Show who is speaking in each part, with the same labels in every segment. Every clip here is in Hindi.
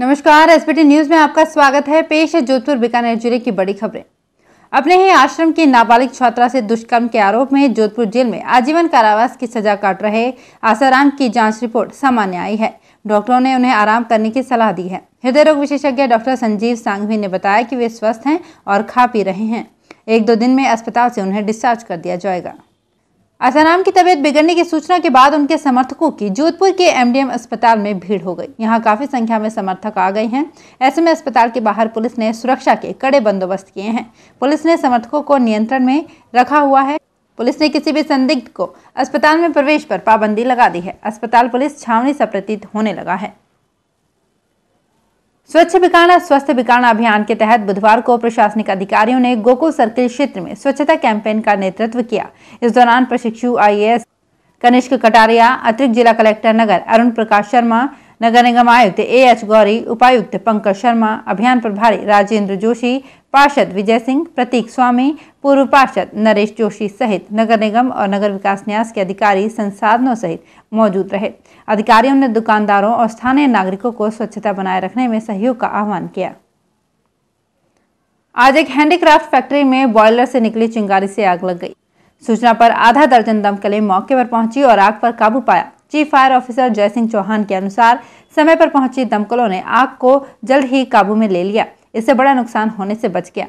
Speaker 1: नमस्कार एसपीटी न्यूज में आपका स्वागत है पेश है जोधपुर बीकानेर जिले की बड़ी खबरें अपने ही आश्रम की नाबालिग छात्रा से दुष्कर्म के आरोप में जोधपुर जेल में आजीवन कारावास की सजा काट रहे आसाराम की जांच रिपोर्ट सामान्य आई है डॉक्टरों ने उन्हें आराम करने की सलाह दी है हृदय रोग विशेषज्ञ डॉक्टर संजीव सांघवी ने बताया कि वे स्वस्थ हैं और खा पी रहे हैं एक दो दिन में अस्पताल से उन्हें डिस्चार्ज कर दिया जाएगा आसाराम की तबीयत बिगड़ने की सूचना के बाद उनके समर्थकों की जोधपुर के एमडीएम अस्पताल में भीड़ हो गई यहां काफी संख्या में समर्थक आ गए हैं ऐसे में अस्पताल के बाहर पुलिस ने सुरक्षा के कड़े बंदोबस्त किए हैं पुलिस ने समर्थकों को नियंत्रण में रखा हुआ है पुलिस ने किसी भी संदिग्ध को अस्पताल में प्रवेश पर पाबंदी लगा दी है अस्पताल पुलिस छावनी से प्रतीत होने लगा है स्वच्छ बिकाना स्वस्थ बिकाना अभियान के तहत बुधवार को प्रशासनिक अधिकारियों ने गोकुल सर्किल क्षेत्र में स्वच्छता कैंपेन का नेतृत्व किया इस दौरान प्रशिक्षु आईएएस कनिष्क कटारिया अतिरिक्त जिला कलेक्टर नगर अरुण प्रकाश शर्मा नगर निगम आयुक्त ए एच गौरी उपायुक्त पंकज शर्मा अभियान प्रभारी राजेंद्र जोशी पार्षद विजय सिंह प्रतीक स्वामी पूर्व पार्षद नरेश जोशी सहित नगर निगम और नगर विकास न्यास के अधिकारी संसाधनों सहित मौजूद रहे अधिकारियों ने दुकानदारों और स्थानीय नागरिकों को स्वच्छता बनाए रखने में सहयोग का आह्वान किया आज एक हैंडीक्राफ्ट फैक्ट्री में बॉयलर से निकली चिंगारी से आग लग गई सूचना पर आधा दर्जन दमकलें मौके पर पहुंची और आग पर काबू पाया chief fire officer Jaisingh Chauhan के अनुसार समय पर पहुंची दमकलों ने आग को जल्द ही काबू में ले लिया इससे बड़ा नुकसान होने से बच गया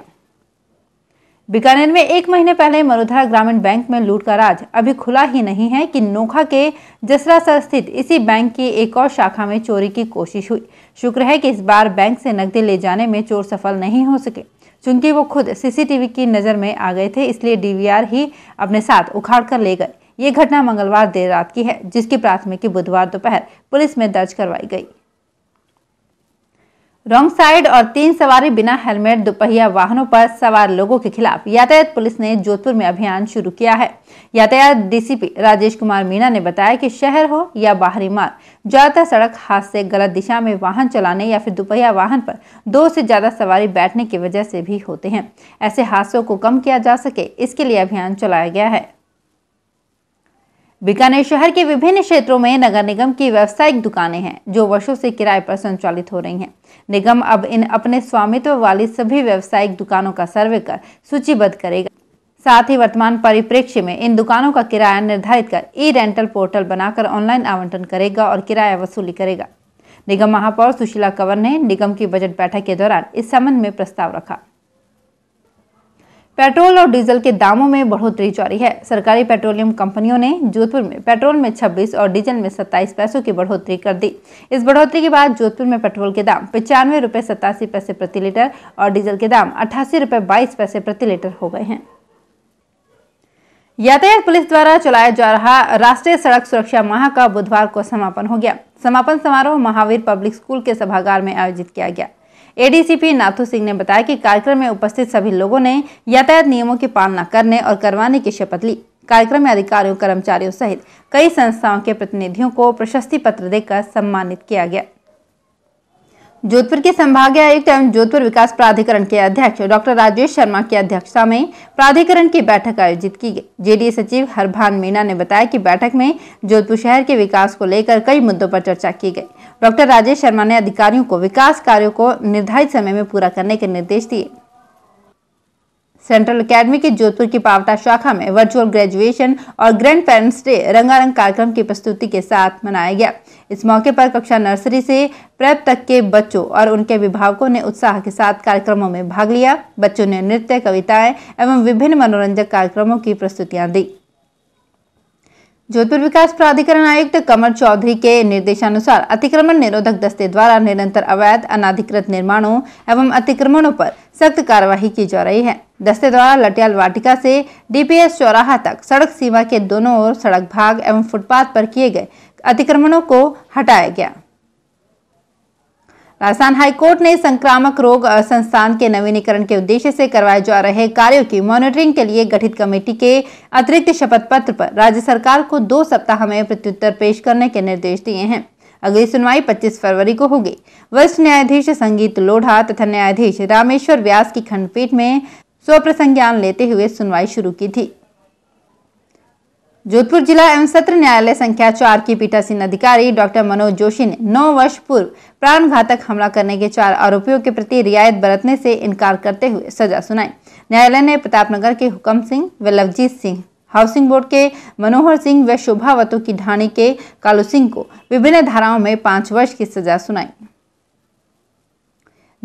Speaker 1: बीकानेर में एक महीने पहले मरुधरा ग्रामीण बैंक में लूट का राज अभी खुला ही नहीं है कि नोखा के जसरासर स्थित इसी बैंक की एक और शाखा में चोरी की कोशिश हुई शुक्र है कि इस बार बैंक से नकदी ले जाने में चोर सफल नहीं हो सके चूंकि वो खुद सीसीटीवी की नज़र में आ गए थे इसलिए डीवीआर ही अपने साथ उखाड़ कर ले गए ये घटना मंगलवार देर रात की है जिसकी प्राथमिकी बुधवार दोपहर पुलिस में दर्ज करवाई गई रॉन्ग साइड और तीन सवारी बिना हेलमेट दोपहिया वाहनों पर सवार लोगों के खिलाफ यातायात पुलिस ने जोधपुर में अभियान शुरू किया है यातायात डीसीपी राजेश कुमार मीणा ने बताया कि शहर हो या बाहरी मार्ग ज्यादातर सड़क हादसे गलत दिशा में वाहन चलाने या फिर दोपहिया वाहन पर दो से ज्यादा सवारी बैठने की वजह से भी होते हैं ऐसे हादसों को कम किया जा सके इसके लिए अभियान चलाया गया है बीकानेर शहर के विभिन्न क्षेत्रों में नगर निगम की व्यावसायिक दुकानें हैं जो वर्षों से किराए पर संचालित हो रही हैं निगम अब इन अपने स्वामित्व वाली सभी व्यावसायिक दुकानों का सर्वे कर सूचीबद्ध करेगा साथ ही वर्तमान परिप्रेक्ष्य में इन दुकानों का किराया निर्धारित कर ई रेंटल पोर्टल बनाकर ऑनलाइन आवंटन करेगा और किराया वसूली करेगा निगम महापौर सुशीला कंवर ने निगम की बजट बैठक के दौरान इस संबंध में प्रस्ताव रखा पेट्रोल और डीजल के दामों में बढ़ोतरी जारी है सरकारी पेट्रोलियम कंपनियों ने जोधपुर में पेट्रोल में 26 और डीजल में 27 पैसों की बढ़ोतरी कर दी इस बढ़ोतरी के बाद जोधपुर में पेट्रोल के दाम पचानवे रुपये सतासी पैसे प्रति लीटर और डीजल के दाम अट्ठासी रुपये बाईस पैसे प्रति लीटर हो गए हैं यातायात पुलिस द्वारा चलाया जा रहा राष्ट्रीय सड़क सुरक्षा माह का बुधवार को समापन हो गया समापन समारोह महावीर पब्लिक स्कूल के सभागार में आयोजित किया गया एडीसीपी नाथू सिंह ने बताया कि कार्यक्रम में उपस्थित सभी लोगों ने यातायात नियमों की पालना करने और करवाने की शपथ ली कार्यक्रम में अधिकारियों कर्मचारियों सहित कई संस्थाओं के प्रतिनिधियों को प्रशस्ति पत्र देकर सम्मानित किया गया जोधपुर के संभागीय आयुक्त एवं जोधपुर विकास प्राधिकरण के अध्यक्ष डॉक्टर राजेश शर्मा की अध्यक्षता में प्राधिकरण की बैठक आयोजित की गई जेडीए सचिव हरभान मीणा ने बताया कि बैठक में जोधपुर शहर के विकास को लेकर कई मुद्दों पर चर्चा की गई डॉक्टर राजेश शर्मा ने अधिकारियों को विकास कार्यो को निर्धारित समय में पूरा करने के निर्देश दिए सेंट्रल एकेडमी के जोधपुर की पावटा शाखा में वर्चुअल ग्रेजुएशन और ग्रैंड पेरेंट्स डे रंगारंग कार्यक्रम की प्रस्तुति के साथ मनाया गया इस मौके पर कक्षा नर्सरी से प्रेप तक के बच्चों और उनके अभिभावकों ने उत्साह के साथ कार्यक्रमों में भाग लिया बच्चों ने नृत्य कविताएं एवं विभिन्न मनोरंजक कार्यक्रमों की प्रस्तुतियां दी जोधपुर विकास प्राधिकरण आयुक्त कमर चौधरी के निर्देशानुसार अतिक्रमण निरोधक दस्ते द्वारा निरंतर अवैध अनाधिकृत निर्माणों एवं अतिक्रमणों पर सख्त कार्यवाही की जा रही है दस्ते द्वारा लटियाल वाटिका से डीपीएस चौराहा तक सड़क सीमा के दोनों ओर सड़क भाग एवं फुटपाथ पर किए गए अतिक्रमणों को हटाया गया राजस्थान हाईकोर्ट ने संक्रामक रोग संस्थान के नवीनीकरण के उद्देश्य से करवाए जा रहे कार्यों की मॉनिटरिंग के लिए गठित कमेटी के अतिरिक्त शपथ पत्र पर राज्य सरकार को दो सप्ताह में प्रत्युत्तर पेश करने के निर्देश दिए हैं अगली सुनवाई 25 फरवरी को होगी वरिष्ठ न्यायाधीश संगीत लोढ़ा तथा न्यायाधीश रामेश्वर व्यास की खंडपीठ में स्वप्रसंज्ञान लेते हुए सुनवाई शुरू की थी जोधपुर जिला एवं सत्र न्यायालय संख्या चार की पीठासीन अधिकारी डॉक्टर मनोज जोशी ने नौ वर्ष पूर्व प्राण घातक हमला करने के चार आरोपियों के प्रति रियायत बरतने से इनकार करते हुए सजा सुनाई न्यायालय ने प्रतापनगर के हुकम सिंह व लवजीत सिंह हाउसिंग बोर्ड के मनोहर सिंह व शोभावतों की ढाणी के कालू सिंह को विभिन्न धाराओं में पांच वर्ष की सजा सुनाई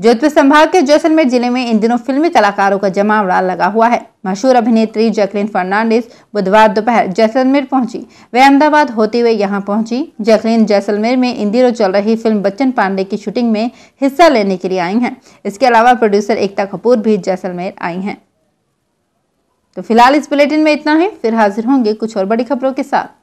Speaker 1: जोधपुर संभाग के जैसलमेर जिले में इन दिनों फिल्मी कलाकारों का जमावड़ा लगा हुआ है मशहूर अभिनेत्री जैकलिन फर्नांडिस बुधवार दोपहर जैसलमेर पहुंची वे अहमदाबाद होते हुए यहां पहुंची जैकलिन जैसलमेर में इन दिनों चल रही फिल्म बच्चन पांडे की शूटिंग में हिस्सा लेने के लिए आई हैं इसके अलावा प्रोड्यूसर एकता कपूर भी जैसलमेर आई हैं तो फिलहाल इस बुलेटिन में इतना ही फिर हाजिर होंगे कुछ और बड़ी खबरों के साथ